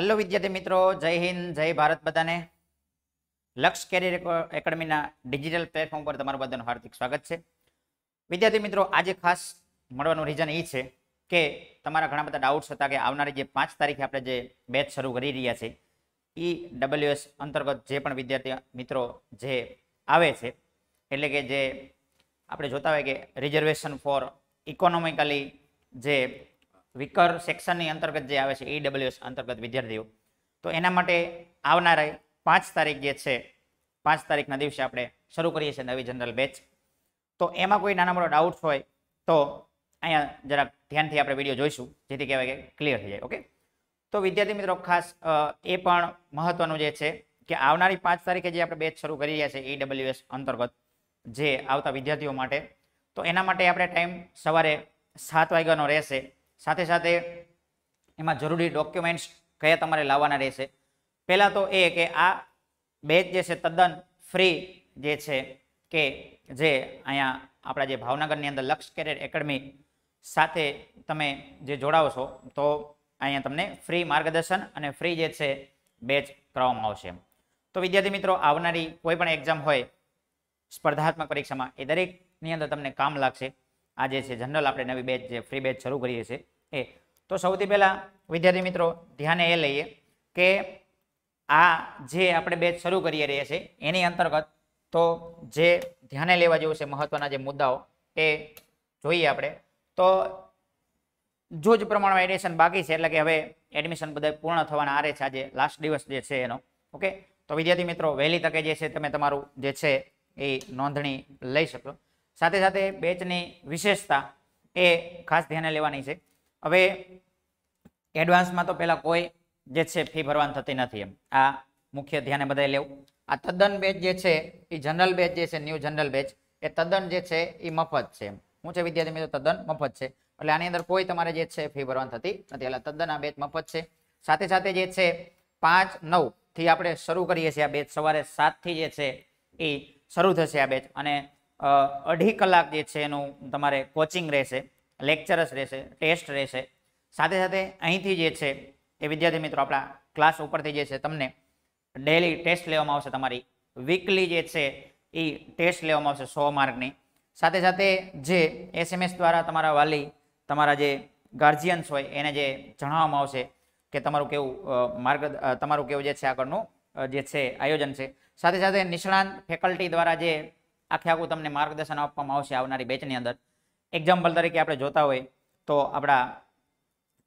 hello વિદ્યાર્થી મિત્રો જય હિન્દ જય ભારત બધાને લક્ષ કેરિયર એકેડમીના ડિજિટલ પ્લેટફોર્મ પર તમારું બધાનું હાર્દિક સ્વાગત છે વિદ્યાર્થી મિત્રો આજે ખાસ મળવાનું રીઝન એ છે કે તમારા ઘણા બધા ડાઉટ્સ હતા કે આવનારી જે પાંચ તારીખે આપણે જે બેચ શરૂ કરી રહ્યા છે ઈ ડબલ્યુએસ અંતર્ગત જે પણ વિદ્યાર્થી મિત્રો જે આવે છે એટલે કે જે આપણે જોતા હોય કે રિઝર્વેશન ફોર ઇકોનોમિકલી જે વિકર સેક્શનની અંતર્ગત જે આવે છે ઈડબ્લ્યુએસ e અંતર્ગત વિદ્યાર્થીઓ તો એના માટે આવનારા પાંચ તારીખ જે છે પાંચ તારીખના દિવસે આપણે શરૂ કરીએ છીએ નવી જનરલ બેચ તો એમાં કોઈ નાના મોટો ડાઉટ હોય તો અહીંયા જરાક ધ્યાનથી આપણે વિડીયો જોઈશું જેથી કહેવાય કે ક્લિયર થઈ જાય ઓકે તો વિદ્યાર્થી મિત્રો ખાસ એ પણ મહત્વનું જે છે કે આવનારી પાંચ તારીખે જે આપણે બેચ શરૂ કરી રહ્યા છે ઈડબ્લ્યુએસ e અંતર્ગત જે આવતા વિદ્યાર્થીઓ માટે તો એના માટે આપણે ટાઈમ સવારે સાત વાગ્યાનો રહેશે સાથે સાથે એમાં જરૂરી ડોક્યુમેન્ટ્સ કયા તમારે લાવવાના રહેશે પહેલાં તો એ કે આ બેચ જે છે તદ્દન ફ્રી જે છે કે જે અહીંયા આપણા જે ભાવનગરની અંદર લક્ષ કેરિયર એકેડમી સાથે તમે જે જોડાઓ છો તો અહીંયા તમને ફ્રી માર્ગદર્શન અને ફ્રી જે છે બેચ કરવામાં આવશે તો વિદ્યાર્થી મિત્રો આવનારી કોઈ પણ એક્ઝામ હોય સ્પર્ધાત્મક પરીક્ષામાં એ દરેકની અંદર તમને કામ લાગશે આ જે છે જનરલ આપણે નવી બેચ જે ફ્રી બેચ શરૂ કરીએ છીએ એ તો સૌથી પહેલાં વિદ્યાર્થી મિત્રો ધ્યાને એ લઈએ કે આ જે આપણે બેચ શરૂ કરીએ રહીએ છીએ એની અંતર્ગત તો જે ધ્યાને લેવા જેવું છે મહત્ત્વના જે મુદ્દાઓ એ જોઈએ આપણે તો જો જ પ્રમાણમાં એડમિશન બાકી છે એટલે કે હવે એડમિશન બધા પૂર્ણ થવાના આરે છે આજે લાસ્ટ દિવસ જે છે એનો ઓકે તો વિદ્યાર્થી મિત્રો વહેલી તકે જે છે તમે તમારું જે છે એ નોંધણી લઈ શકો સાથે સાથે બેચની વિશેષતા એ ખાસ ધ્યાને લેવાની છે હવે એડવાન્સમાં તો પહેલાં કોઈ જે છે ફી ભરવાની થતી નથી એમ આ મુખ્ય ધ્યાને બધાએ લેવું આ તદ્દન બેચ જે છે એ જનરલ બેચ જે છે ન્યૂ જનરલ બેચ એ તદ્દન જે છે એ મફત છે હું છે વિદ્યાર્થી મિત્રો તદ્દન મફત છે એટલે આની અંદર કોઈ તમારે જે છે ફી ભરવાની થતી નથી એટલે તદ્દન આ બેચ મફત છે સાથે સાથે જે છે પાંચ નવ થી આપણે શરૂ કરીએ છીએ આ બેચ સવારે સાતથી જે છે એ શરૂ થશે આ બેચ અને અઢી કલાક જે છે એનું તમારે કોચિંગ રહેશે લેક્ચરસ રહેશે ટેસ્ટ રહેશે સાથે સાથે અહીંથી જે છે એ વિદ્યાર્થી મિત્રો આપણા ક્લાસ ઉપરથી જે છે તમને ડેલી ટેસ્ટ લેવામાં આવશે તમારી વીકલી જે છે એ ટેસ્ટ લેવામાં આવશે સો માર્કની સાથે સાથે જે એસએમએસ દ્વારા તમારા વાલી તમારા જે ગાર્જિયન્સ હોય એને જે જણાવવામાં આવશે કે તમારું કેવું માર્ગ તમારું કેવું જે છે આગળનું જે છે આયોજન છે સાથે સાથે નિષ્ણાંત ફેકલ્ટી દ્વારા જે આખે આખું તમને માર્ગદર્શન આપવામાં આવશે આવનારી બેચની અંદર એક્ઝામ્પલ તરીકે આપણે જોતા હોય તો આપણા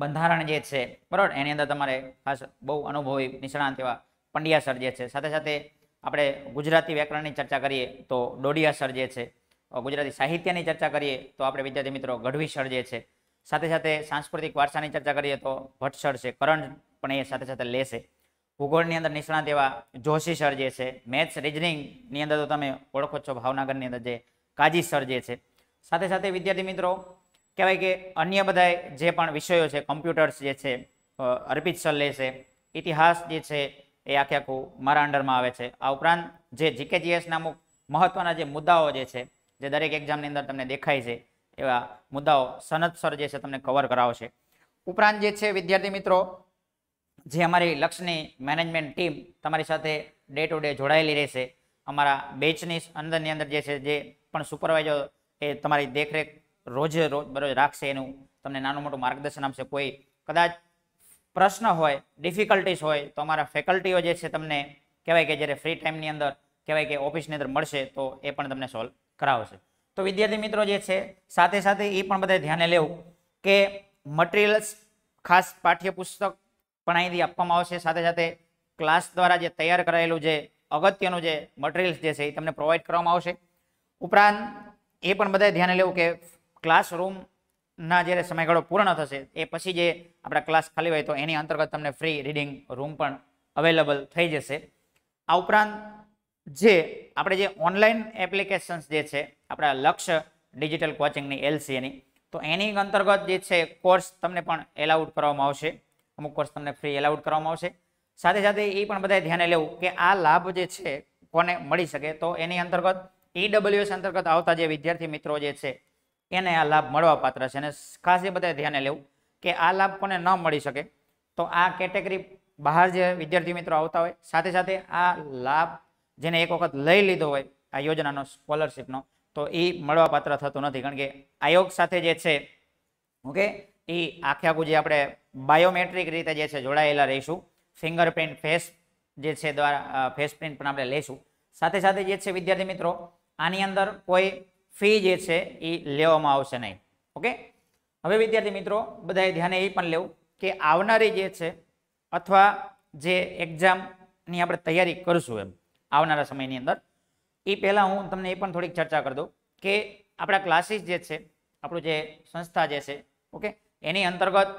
બંધારણ જે છે બરાબર એની અંદર તમારે ખાસ બહુ અનુભવી નિષ્ણાંત એવા પંડ્યા સર જે છે સાથે સાથે આપણે ગુજરાતી વ્યાકરણની ચર્ચા કરીએ તો ડોડિયા સર જે છે ગુજરાતી સાહિત્યની ચર્ચા કરીએ તો આપણે વિદ્યાર્થી મિત્રો ગઢવી સર જે છે સાથે સાથે સાંસ્કૃતિક વારસાની ચર્ચા કરીએ તો ભટ્ટ સર છે કરણ પણ એ સાથે સાથે લેશે ભૂગોળની અંદર નિષ્ણાત એવા જોશી સર જે છે મેથ્સ રિઝનિંગની અંદર તો તમે ઓળખો છો ભાવનગરની અંદર જે કાજી સર જે છે સાથે સાથે વિદ્યાર્થી મિત્રો કહેવાય કે અન્ય બધા જે પણ વિષયો છે કમ્પ્યુટર્સ જે છે અર્પિત સર લે છે ઇતિહાસ જે છે એ આખે આખું મારા અંડરમાં આવે છે આ ઉપરાંત જે જીકેજીએસના અમુક મહત્વના જે મુદ્દાઓ જે છે જે દરેક એક્ઝામની અંદર તમને દેખાય છે એવા મુદ્દાઓ સનદ સર જે છે તમને કવર કરાવશે ઉપરાંત જે છે વિદ્યાર્થી મિત્રો જે અમારી લક્ષની મેનેજમેન્ટ ટીમ તમારી સાથે ડે ટુ ડે જોડાયેલી રહેશે અમારા બેચની અંદરની અંદર જે છે જે પણ સુપરવાઇઝર એ તમારી દેખરેખ રોજ રોજ બરોજ રાખશે એનું તમને નાનું મોટું માર્ગદર્શન આપશે કોઈ કદાચ પ્રશ્ન હોય ડિફિકલ્ટીસ હોય તો અમારા ફેકલ્ટીઓ જે છે તમને કહેવાય કે જ્યારે ફ્રી ટાઈમની અંદર કહેવાય કે ઓફિસની અંદર મળશે તો એ પણ તમને સોલ્વ કરાવશે તો વિદ્યાર્થી મિત્રો જે છે સાથે સાથે એ પણ બધા ધ્યાને લેવું કે મટીરિયલ્સ ખાસ પાઠ્યપુસ્તક પણ અહીંથી આપવામાં આવશે સાથે સાથે ક્લાસ દ્વારા જે તૈયાર કરાયેલું જે અગત્યનું જે મટીરિયલ્સ જે છે એ તમને પ્રોવાઈડ કરવામાં આવશે ઉપરાંત એ પણ બધાએ ધ્યાને લેવું કે ક્લાસરૂમના જ્યારે સમયગાળો પૂર્ણ થશે એ પછી જે આપણા ક્લાસ ખાલી હોય તો એની અંતર્ગત તમને ફ્રી રીડિંગ રૂમ પણ અવેલેબલ થઈ જશે આ ઉપરાંત જે આપણે જે ઓનલાઈન એપ્લિકેશન્સ જે છે આપણા લક્ષ્ય ડિજિટલ કોચિંગની એલસીએની તો એની અંતર્ગત જે છે કોર્સ તમને પણ એલાઉડ કરવામાં આવશે અમુક કોર્સ તમને ફ્રી એલાઉડ કરવામાં આવશે સાથે સાથે એ પણ બધાએ ધ્યાને લેવું કે આ લાભ જે છે કોને મળી શકે તો એની અંતર્ગત ઈડબ્લ્યુએસ અંતર્ગત આવતા જે વિદ્યાર્થી મિત્રો જે છે એને આ લાભ મળવાપાત્ર છે અને ખાસ એ બધાએ ધ્યાને લેવું કે આ લાભ કોને ન મળી શકે તો આ કેટેગરી બહાર જે વિદ્યાર્થી મિત્રો આવતા હોય સાથે સાથે આ લાભ જેને એક વખત લઈ લીધો હોય આ યોજનાનો સ્કોલરશીપનો તો એ મળવાપાત્ર થતું નથી કારણ કે આયોગ સાથે જે છે ઓકે એ આખે આખું જે આપણે બાયોમેટ્રિક રીતે જે છે જોડાયેલા રહીશું ફિંગરપ્રિન્ટ ફેસ જે છે દ્વારા ફેસ પ્રિન્ટ પણ આપણે લઈશું સાથે સાથે જે છે વિદ્યાર્થી મિત્રો આની અંદર કોઈ ફી જે છે એ લેવામાં આવશે નહીં ઓકે હવે વિદ્યાર્થી મિત્રો બધાએ ધ્યાને એ પણ લેવું કે આવનારી જે છે અથવા જે એક્ઝામની આપણે તૈયારી કરશું એમ આવનારા સમયની અંદર એ પહેલાં હું તમને એ પણ થોડીક ચર્ચા કરી દઉં કે આપણા ક્લાસીસ જે છે આપણું જે સંસ્થા જે છે ઓકે એની અંતર્ગત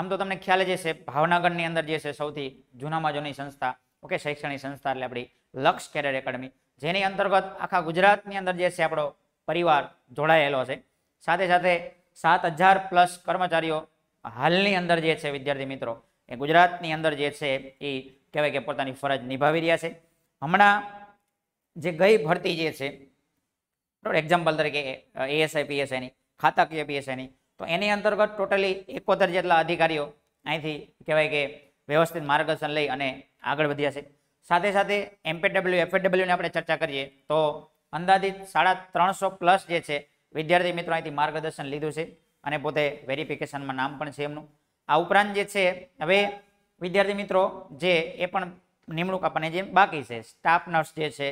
આમ તો તમને ખ્યાલ જ છે ભાવનગરની અંદર જે છે સૌથી જૂનામાં જૂની સંસ્થા ઓકે શૈક્ષણિક સંસ્થા એટલે આપણી લક્ષ કેરિયર એકેડમી જેની અંતર્ગત આખા ગુજરાતની અંદર જે છે આપણો પરિવાર જોડાયેલો છે સાથે સાથે સાત હજાર પ્લસ કર્મચારીઓ હાલની અંદર જે છે વિદ્યાર્થી મિત્રો એ ગુજરાતની અંદર જે છે એ કહેવાય કે પોતાની ફરજ નિભાવી રહ્યા છે હમણાં જે ગઈ ભરતી જે છે બરાબર એક્ઝામ્પલ તરીકે એએસઆઈ પીએસઆઈની ખાતાકીય પીએસઆઈની તો એની અંતર્ગત ટોટલી એકોતેર જેટલા અધિકારીઓ અહીંથી કહેવાય કે વ્યવસ્થિત માર્ગદર્શન લઈ અને આગળ વધ્યા છે સાથે સાથે એમપીડબલ્યુ એફએડબલ્યુની આપણે ચર્ચા કરીએ તો અંદાજિત સાડા ત્રણસો પ્લસ જે છે વિદ્યાર્થી મિત્રો અહીંથી માર્ગદર્શન લીધું છે અને પોતે વેરિફિકેશનમાં નામ પણ છે એમનું આ ઉપરાંત જે છે હવે વિદ્યાર્થી મિત્રો જે એ પણ નિમણૂક આપણને જે બાકી છે સ્ટાફ નર્સ જે છે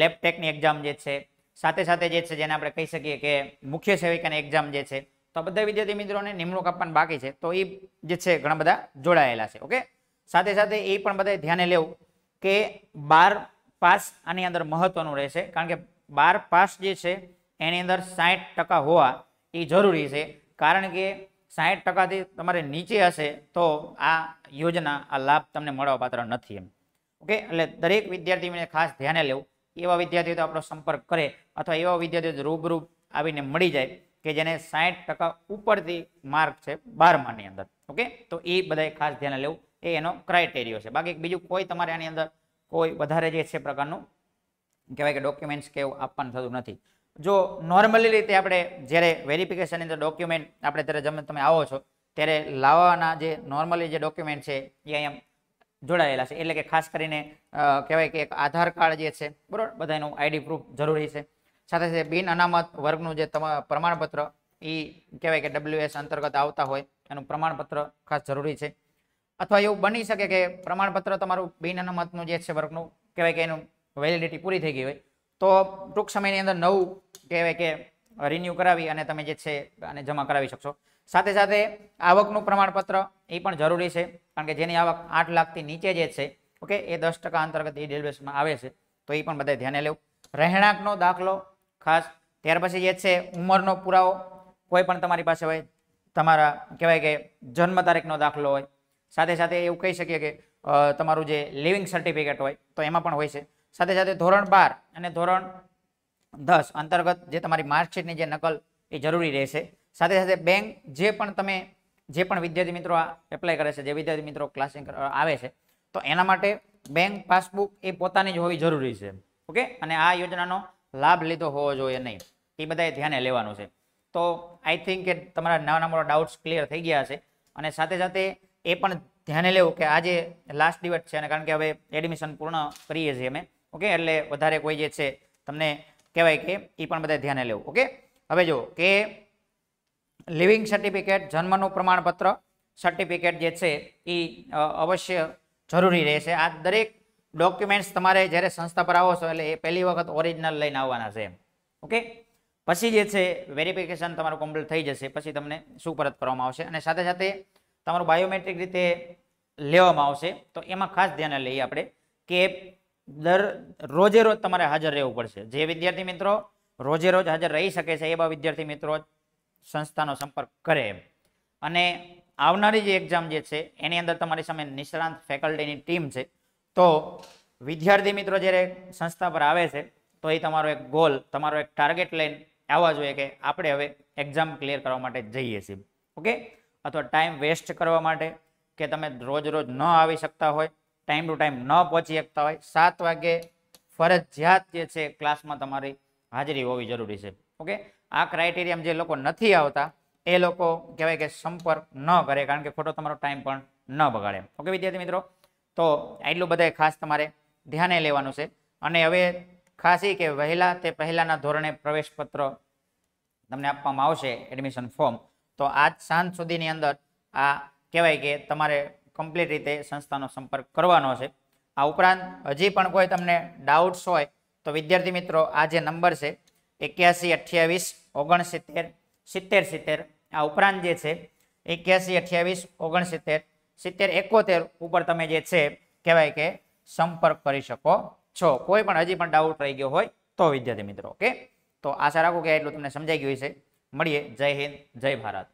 લેબ ટેકની એક્ઝામ જે છે સાથે સાથે જે છે જેને આપણે કહી શકીએ કે મુખ્ય સેવિકાની એક્ઝામ જે છે તો બધા વિદ્યાર્થી મિત્રોને નિમણૂક આપવાનું બાકી છે તો એ જે છે ઘણા બધા જોડાયેલા છે ઓકે સાથે સાથે એ પણ બધાએ ધ્યાને લેવું કે બાર પાસ આની અંદર મહત્વનું રહેશે કારણ કે બાર પાસ જે છે એની અંદર સાહીઠ હોવા એ જરૂરી છે કારણ કે સાહીઠ ટકાથી તમારે નીચે હશે તો આ યોજના આ લાભ તમને મળવાપાત્ર નથી એમ ઓકે એટલે દરેક વિદ્યાર્થીને ખાસ ધ્યાને લેવું એવા વિદ્યાર્થીઓ તો આપણો સંપર્ક કરે અથવા એવા વિદ્યાર્થીઓ રૂબરૂ આવીને મળી જાય કે જેને સાહીઠ ટકા ઉપરથી માર્ક છે બારમાની અંદર ઓકે તો એ બધાએ ખાસ ધ્યાન લેવું એ એનો ક્રાઇટેરિયો છે બાકી બીજું કોઈ તમારે આની અંદર કોઈ વધારે જે છે પ્રકારનું કહેવાય કે ડોક્યુમેન્ટ્સ કે આપવાનું થતું નથી જો નોર્મલી રીતે આપણે જ્યારે વેરિફિકેશનની અંદર ડોક્યુમેન્ટ આપણે ત્યારે જમે તમે આવો છો ત્યારે લાવવાના જે નોર્મલી જે ડોક્યુમેન્ટ છે એ અહીંયા જોડાયેલા છે એટલે કે ખાસ કરીને કહેવાય કે એક આધાર કાર્ડ જે છે બરાબર બધાનું આઈડી પ્રૂફ જરૂરી છે સાથે સાથે બિન અનામત વર્ગનું જે પ્રમાણપત્ર એ કહેવાય કે ડબલ્યુએસ અંતર્ગત આવતા હોય એનું પ્રમાણપત્ર ખાસ જરૂરી છે અથવા એવું બની શકે કે પ્રમાણપત્ર તમારું બિન અનામતનું જે છે વર્ગનું કહેવાય કે એનું વેલિડિટી પૂરી થઈ ગઈ હોય તો ટૂંક સમયની અંદર નવું કહેવાય કે રિન્યૂ કરાવી અને તમે જે છે આને જમા કરાવી શકશો સાથે સાથે આવકનું પ્રમાણપત્ર એ પણ જરૂરી છે કારણ કે જેની આવક આઠ લાખથી નીચે જે છે ઓકે એ દસ અંતર્ગત એ ડેલવેસમાં આવે છે તો એ પણ બધા ધ્યાને લેવું રહેણાંકનો દાખલો ખાસ ત્યાર પછી જે છે ઉંમરનો પુરાવો કોઈ પણ તમારી પાસે હોય તમારા કહેવાય કે જન્મ તારીખનો દાખલો હોય સાથે સાથે એવું કહી શકીએ કે તમારું જે લિવિંગ સર્ટિફિકેટ હોય તો એમાં પણ હોય છે સાથે સાથે ધોરણ બાર અને ધોરણ દસ અંતર્ગત જે તમારી માર્કશીટની જે નકલ એ જરૂરી રહેશે સાથે સાથે બેંક જે પણ તમે જે પણ વિદ્યાર્થી મિત્રો આ એપ્લાય કરે છે જે વિદ્યાર્થી મિત્રો ક્લાસિંગ આવે છે તો એના માટે બેંક પાસબુક એ પોતાની જ હોવી જરૂરી છે ઓકે અને આ યોજનાનો લાભ લીધો હોવો જોઈએ નહીં એ બધાએ ધ્યાને લેવાનું છે તો આઈ થિંક કે તમારા નાના મોટા ડાઉટ્સ ક્લિયર થઈ ગયા હશે અને સાથે સાથે એ પણ ધ્યાને લેવું કે આજે લાસ્ટ ડિબેટ છે અને કારણ કે હવે એડમિશન પૂર્ણ કરીએ છીએ અમે ઓકે એટલે વધારે કોઈ જે છે તમને કહેવાય કે એ પણ બધા ધ્યાને લેવું ઓકે હવે જો કે લિવિંગ સર્ટિફિકેટ જન્મનું પ્રમાણપત્ર સર્ટિફિકેટ જે છે એ અવશ્ય જરૂરી રહેશે આ દરેક ડોક્યુમેન્ટ્સ તમારે જ્યારે સંસ્થા પર આવો છો એટલે એ પહેલી વખત ઓરિજિનલ લઈને આવવાના છે ઓકે પછી જે છે વેરિફિકેશન તમારું કમ્પ્લીટ થઈ જશે પછી તમને શું પરત કરવામાં આવશે અને સાથે સાથે તમારું બાયોમેટ્રિક રીતે લેવામાં આવશે તો એમાં ખાસ ધ્યાન લઈએ આપણે કે દર રોજે રોજ તમારે હાજર રહેવું પડશે જે વિદ્યાર્થી મિત્રો રોજે રોજ હાજર રહી શકે છે એવા વિદ્યાર્થી મિત્રો સંસ્થાનો સંપર્ક કરે અને આવનારી જે એક્ઝામ જે છે એની અંદર તમારી સામે નિષ્ણાંત ફેકલ્ટીની ટીમ છે તો વિદ્યાર્થી મિત્રો જ્યારે સંસ્થા પર આવે છે તો એ તમારો એક ગોલ તમારો એક ટાર્ગેટ લઈને આવવા જોઈએ કે આપણે હવે એક્ઝામ ક્લિયર કરવા માટે જઈએ છીએ ઓકે અથવા ટાઈમ વેસ્ટ કરવા માટે કે તમે રોજ રોજ ન આવી શકતા હોય ટાઈમ ટુ ટાઈમ ન પહોંચી શકતા હોય સાત વાગે ફરજિયાત જે છે ક્લાસમાં તમારી હાજરી હોવી જરૂરી છે ઓકે આ ક્રાઇટેરિયામાં જે લોકો નથી આવતા એ લોકો કહેવાય કે સંપર્ક ન કરે કારણ કે ખોટો તમારો ટાઈમ પણ ન બગાડે ઓકે વિદ્યાર્થી મિત્રો તો એટલું બધાએ ખાસ તમારે ધ્યાને લેવાનું છે અને હવે ખાસ એ કે વહેલા તે પહેલાંના ધોરણે પ્રવેશપત્ર તમને આપવામાં આવશે એડમિશન ફોર્મ તો આજ સાંજ સુધીની અંદર આ કહેવાય કે તમારે કમ્પ્લીટ રીતે સંસ્થાનો સંપર્ક કરવાનો છે આ ઉપરાંત હજી પણ કોઈ તમને ડાઉટ્સ હોય તો વિદ્યાર્થી મિત્રો આ જે નંબર છે એક્યાસી અઠ્યાવીસ ઓગણસિત્તેર સિત્તેર સિત્તેર આ ઉપરાંત જે છે એક્યાસી અઠ્યાવીસ ઓગણસિત્તેર સિત્તેર એકોતેર ઉપર તમે જે છે કહેવાય કે સંપર્ક કરી શકો છો કોઈ પણ હજી પણ ડાઉટ રહી ગયો હોય તો વિદ્યાર્થી મિત્રો ઓકે તો આશા રાખો કે એટલું તમને સમજાઈ ગયું છે મળીએ જય હિન્દ જય ભારત